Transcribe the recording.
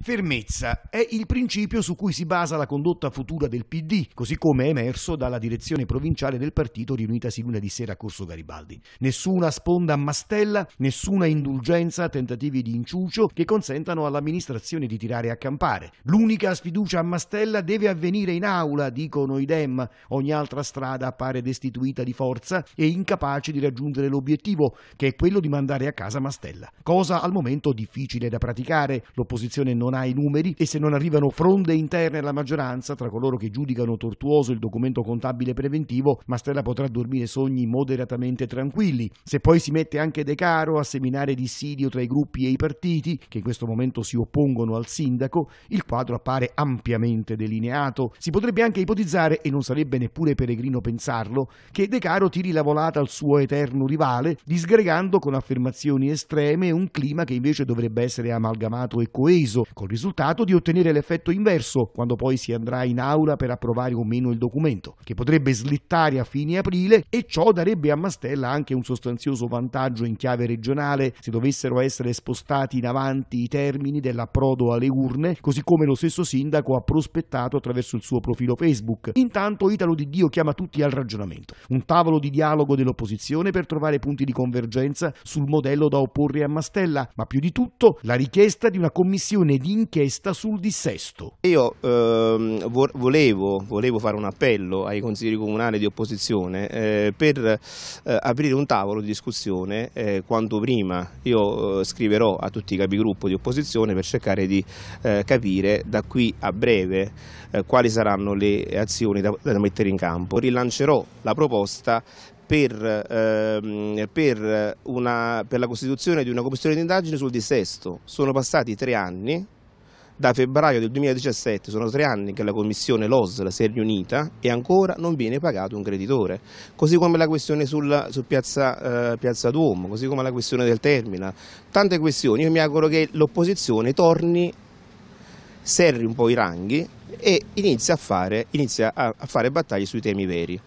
Fermezza è il principio su cui si basa la condotta futura del PD, così come è emerso dalla direzione provinciale del partito riunitasi lunedì sera a Corso Garibaldi. Nessuna sponda a mastella, nessuna indulgenza a tentativi di inciucio che consentano all'amministrazione di tirare a campare. L'unica sfiducia a mastella deve avvenire in aula, dicono i Dem. Ogni altra strada appare destituita di forza e incapace di raggiungere l'obiettivo, che è quello di mandare a casa mastella. Cosa al momento difficile da praticare. L'opposizione non non ha i numeri e se non arrivano fronde interne alla maggioranza tra coloro che giudicano tortuoso il documento contabile preventivo, Mastella potrà dormire sogni moderatamente tranquilli. Se poi si mette anche De Caro a seminare dissidio tra i gruppi e i partiti, che in questo momento si oppongono al sindaco, il quadro appare ampiamente delineato. Si potrebbe anche ipotizzare, e non sarebbe neppure peregrino pensarlo, che De Caro tiri la volata al suo eterno rivale, disgregando con affermazioni estreme un clima che invece dovrebbe essere amalgamato e coeso, col risultato di ottenere l'effetto inverso quando poi si andrà in aula per approvare o meno il documento, che potrebbe slittare a fine aprile e ciò darebbe a Mastella anche un sostanzioso vantaggio in chiave regionale se dovessero essere spostati in avanti i termini dell'approdo alle urne, così come lo stesso sindaco ha prospettato attraverso il suo profilo Facebook. Intanto Italo Di Dio chiama tutti al ragionamento, un tavolo di dialogo dell'opposizione per trovare punti di convergenza sul modello da opporre a Mastella, ma più di tutto la richiesta di una commissione di inchiesta sul dissesto. Io ehm, vo- volevo, volevo, fare un appello ai consiglieri comunali di opposizione eh, per eh, aprire un tavolo di discussione eh, quanto prima. Io eh, scriverò a tutti i capigruppo di opposizione per cercare di eh, capire da qui a breve eh, quali saranno le azioni da, da mettere in campo. Rilancerò la proposta per, ehm, per, una, per, la costituzione di una commissione di indagine sul dissesto. Sono passati tre anni, da febbraio del 2017, sono tre anni che la commissione LOSL si è riunita e ancora non viene pagato un creditore, così come la questione sul, su piazza, eh, piazza, Duomo, così come la questione del terminal, tante questioni, io mi auguro che l'opposizione torni, serri un po' i ranghi e inizia a fare, inizia a, a fare battaglie sui temi veri.